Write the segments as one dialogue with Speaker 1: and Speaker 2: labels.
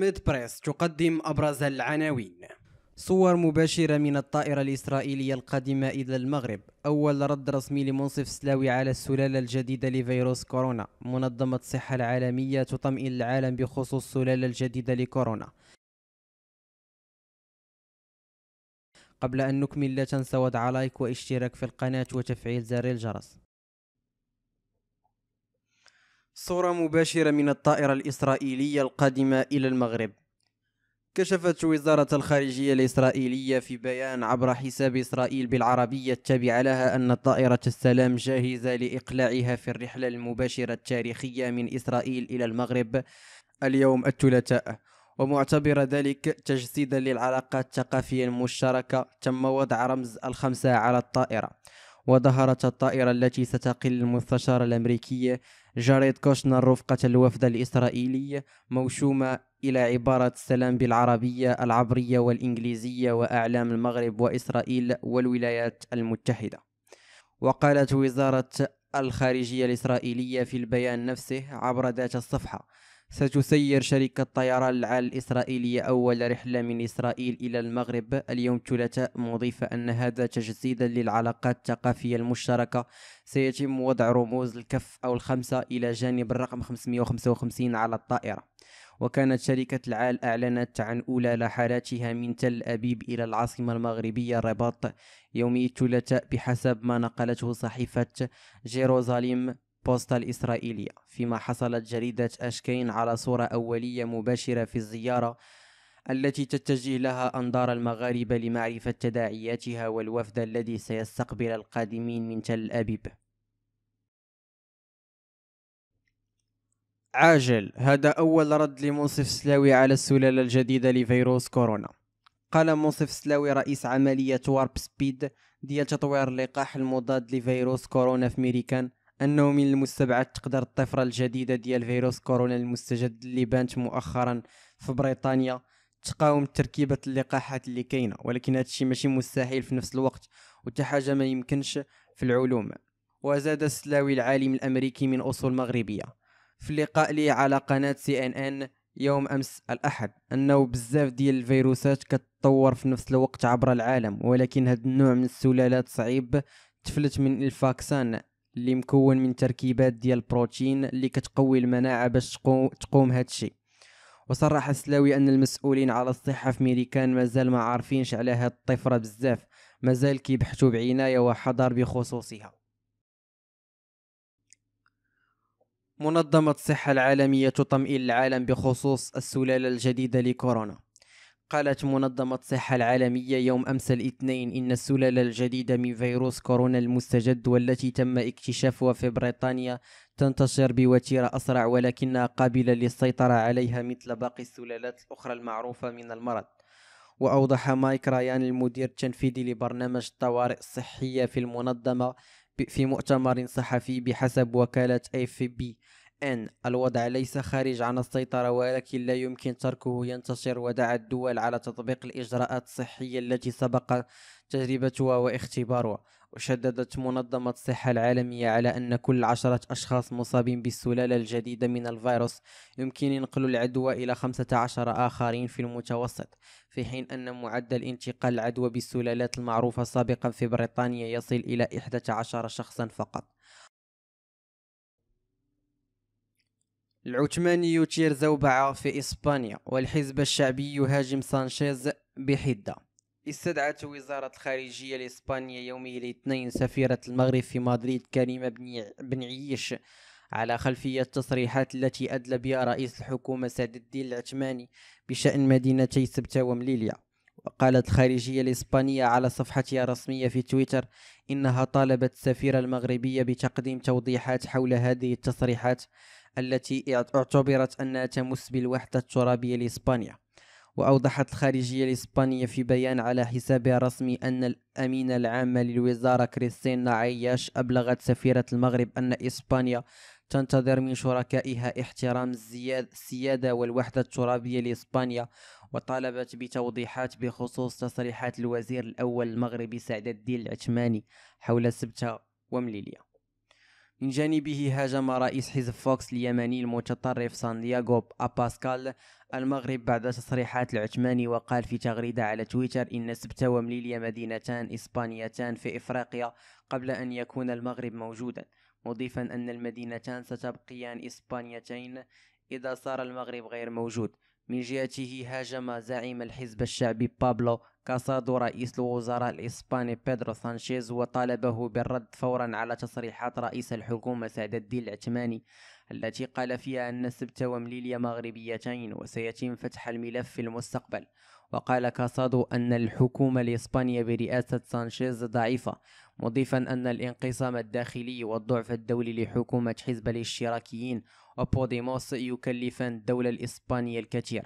Speaker 1: ميد بريس تقدم أبرز العناوين صور مباشرة من الطائرة الإسرائيلية القادمة إلى المغرب أول رد رسمي لمنصف سلاوي على السلالة الجديدة لفيروس كورونا منظمة الصحة العالمية تطمئن العالم بخصوص السلالة الجديدة لكورونا قبل أن نكمل لا تنسى وضع لايك واشتراك في القناة وتفعيل زر الجرس صورة مباشرة من الطائرة الإسرائيلية القادمة إلى المغرب كشفت وزارة الخارجية الإسرائيلية في بيان عبر حساب إسرائيل بالعربية التابع لها أن طائرة السلام جاهزة لإقلاعها في الرحلة المباشرة التاريخية من إسرائيل إلى المغرب اليوم الثلاثاء ومعتبرة ذلك تجسيدا للعلاقات الثقافية المشتركة تم وضع رمز الخمسة على الطائرة وظهرت الطائرة التي ستقل المستشارة الأمريكية جاريد كوشنر رفقة الوفد الإسرائيلي موشومة إلى عبارة السلام بالعربية العبرية والإنجليزية وأعلام المغرب وإسرائيل والولايات المتحدة وقالت وزارة الخارجية الإسرائيلية في البيان نفسه عبر ذات الصفحة ستسير شركة طيران العال الإسرائيلية أول رحلة من إسرائيل إلى المغرب اليوم الثلاثاء مضيفة أن هذا تجسيدا للعلاقات الثقافية المشتركة سيتم وضع رموز الكف أو الخمسة إلى جانب الرقم 555 على الطائرة وكانت شركة العال أعلنت عن أولى رحلاتها من تل أبيب إلى العاصمة المغربية الرباط يومي الثلاثاء بحسب ما نقلته صحيفة جيروزاليم بوستا الإسرائيلية فيما حصلت جريدة أشكين على صورة أولية مباشرة في الزيارة التي تتجه لها أنظار المغاربة لمعرفة تداعياتها والوفد الذي سيستقبل القادمين من تل أبيب عاجل هذا أول رد لمنصف سلاوي على السلالة الجديدة لفيروس كورونا قال منصف سلاوي رئيس عملية وارب سبيد ديال تطوير اللقاح المضاد لفيروس كورونا في ميريكان انه من المستبعد تقدر الطفره الجديده ديال فيروس كورونا المستجد اللي بانت مؤخرا في بريطانيا تقاوم تركيبه اللقاحات اللي كاينه ولكن هذا الشيء ماشي مستحيل في نفس الوقت وتا حاجه ما يمكنش في العلوم وزاد السلاوي العالم الامريكي من اصول مغربيه في اللقاء لي على قناه سي ان ان يوم امس الاحد انه بزاف ديال الفيروسات كتطور في نفس الوقت عبر العالم ولكن هذا النوع من السلالات صعيب تفلت من الفاكسان اللي مكون من تركيبات ديال البروتين اللي كتقوي المناعه باش تقوم هادشي الشيء وصرح السلاوي ان المسؤولين على الصحه في ميريكان مازال ما عارفينش على هاد الطفره بزاف مازال كيبحثوا بعنايه وحذر بخصوصها منظمه الصحه العالميه تطمئن العالم بخصوص السلاله الجديده لكورونا قالت منظمة الصحة العالمية يوم أمس الاثنين إن السلالة الجديدة من فيروس كورونا المستجد والتي تم اكتشافها في بريطانيا تنتشر بوتيرة أسرع ولكنها قابلة للسيطرة عليها مثل باقي السلالات الأخرى المعروفة من المرض وأوضح مايك رايان المدير التنفيذي لبرنامج الطوارئ الصحية في المنظمة في مؤتمر صحفي بحسب وكالة اف بي أن الوضع ليس خارج عن السيطرة ولكن لا يمكن تركه ينتشر ودعا الدول على تطبيق الإجراءات الصحية التي سبق تجربتها واختبارها وشددت منظمة الصحة العالمية على أن كل عشرة أشخاص مصابين بالسلالة الجديدة من الفيروس يمكن نقل العدوى إلى خمسة عشر آخرين في المتوسط في حين أن معدل انتقال العدوى بالسلالات المعروفة سابقا في بريطانيا يصل إلى احدى عشر شخصا فقط العثماني يثير زوبعة في إسبانيا والحزب الشعبي يهاجم سانشيز بحدة استدعت وزارة الخارجية الإسبانية يومي الاثنين سفيرة المغرب في مدريد كريمة بن عييش على خلفية التصريحات التي أدلى بها رئيس الحكومة سعد الدين العثماني بشأن مدينتي سبتة ومليليا وقالت الخارجية الإسبانية على صفحتها الرسمية في تويتر إنها طالبت السفيرة المغربية بتقديم توضيحات حول هذه التصريحات التي اعتبرت أنها تمس بالوحدة الترابية لإسبانيا وأوضحت الخارجية الإسبانية في بيان على حسابها الرسمي أن الأمينة العامة للوزارة كريستينا عياش أبلغت سفيرة المغرب أن إسبانيا تنتظر من شركائها احترام السيادة والوحدة الترابية لإسبانيا وطالبت بتوضيحات بخصوص تصريحات الوزير الأول المغربي سعد الدين العثماني حول سبتة ومليلية من جانبه هاجم رئيس حزب فوكس اليمني المتطرف سانتياغو أباسكال المغرب بعد تصريحات العثماني وقال في تغريدة على تويتر إن سبتة ومليلية مدينتان إسبانيتان في إفريقيا قبل أن يكون المغرب موجودا مضيفا أن المدينتان ستبقيان إسبانيتين إذا صار المغرب غير موجود من جهته هاجم زعيم الحزب الشعبي بابلو كاسادو رئيس الوزراء الإسباني بيدرو سانشيز وطالبه بالرد فورا على تصريحات رئيس الحكومة سعد الدين العثماني التي قال فيها أن السبت ومليليا مغربيتين وسيتم فتح الملف في المستقبل وقال كاسادو أن الحكومة الإسبانية برئاسة سانشيز ضعيفة مضيفا أن الانقسام الداخلي والضعف الدولي لحكومة حزب الاشتراكيين وبوديموس يكلفان الدولة الإسبانية الكثير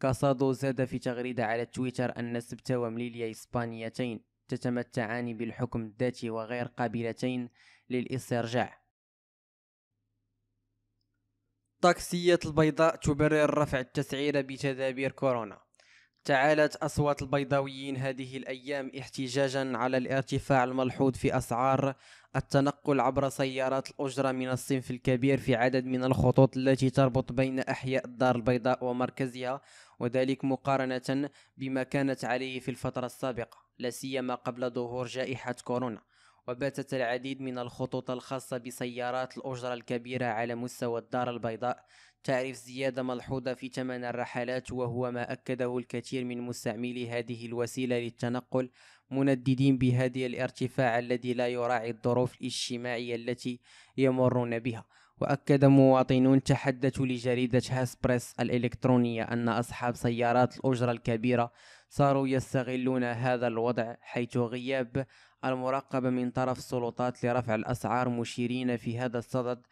Speaker 1: كاسادو زاد في تغريدة على تويتر أن السبت ومليليا إسبانيتين تتمتعان بالحكم الذاتي وغير قابلتين للاسترجاع الطاكسيات البيضاء تبرر رفع التسعير بتدابير كورونا تعالت أصوات البيضاويين هذه الأيام احتجاجا على الارتفاع الملحوظ في أسعار التنقل عبر سيارات الأجرة من الصنف الكبير في عدد من الخطوط التي تربط بين أحياء الدار البيضاء ومركزها وذلك مقارنة بما كانت عليه في الفترة السابقة لا سيما قبل ظهور جائحة كورونا وباتت العديد من الخطوط الخاصة بسيارات الأجرة الكبيرة على مستوى الدار البيضاء تعرف زيادة ملحوظة في ثمن الرحلات وهو ما أكده الكثير من مستعملي هذه الوسيلة للتنقل منددين بهذه الارتفاع الذي لا يراعي الظروف الاجتماعية التي يمرون بها وأكد مواطنون تحدثوا لجريدة هاسبريس الإلكترونية أن أصحاب سيارات الأجرة الكبيرة صاروا يستغلون هذا الوضع حيث غياب المراقبة من طرف السلطات لرفع الأسعار مشيرين في هذا الصدد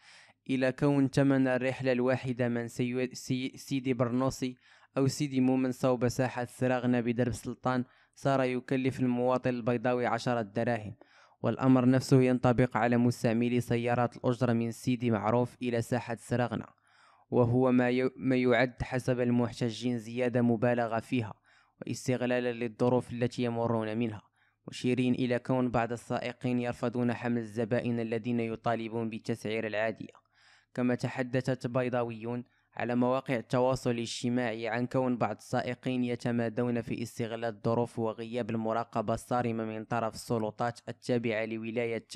Speaker 1: إلى كون تمن الرحلة الواحدة من سي... سيدي برنوسي أو سيدي مومن صوب ساحة سراغنا بدرب سلطان صار يكلف المواطن البيضاوي عشرة دراهم والأمر نفسه ينطبق على مستعملي سيارات الأجرة من سيدي معروف إلى ساحة سراغنا وهو ما, ما يعد حسب المحتجين زيادة مبالغة فيها واستغلالا للظروف التي يمرون منها مشيرين إلى كون بعض السائقين يرفضون حمل الزبائن الذين يطالبون بالتسعير العادية كما تحدثت بيضاويون على مواقع التواصل الاجتماعي عن كون بعض السائقين يتمادون في استغلال الظروف وغياب المراقبة الصارمة من طرف السلطات التابعة لولاية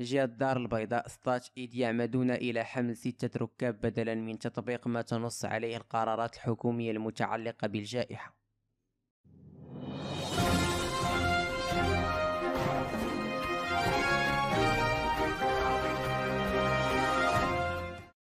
Speaker 1: جهة دار البيضاء ستات إذ يعمدون إلى حمل ستة ركاب بدلا من تطبيق ما تنص عليه القرارات الحكومية المتعلقة بالجائحة